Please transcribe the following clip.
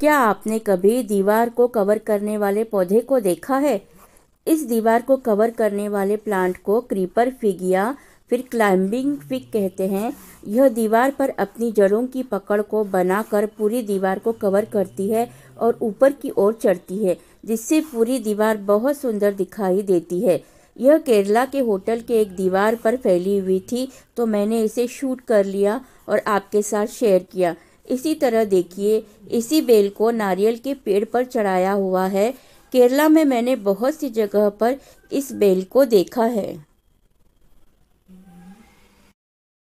क्या आपने कभी दीवार को कवर करने वाले पौधे को देखा है इस दीवार को कवर करने वाले प्लांट को क्रीपर फिग या फिर क्लाइंबिंग फिग कहते हैं यह दीवार पर अपनी जड़ों की पकड़ को बनाकर पूरी दीवार को कवर करती है और ऊपर की ओर चढ़ती है जिससे पूरी दीवार बहुत सुंदर दिखाई देती है यह केरला के होटल के एक दीवार पर फैली हुई थी तो मैंने इसे शूट कर लिया और आपके साथ शेयर किया इसी तरह देखिए इसी बेल को नारियल के पेड़ पर चढ़ाया हुआ है केरला में मैंने बहुत सी जगह पर इस बेल को देखा है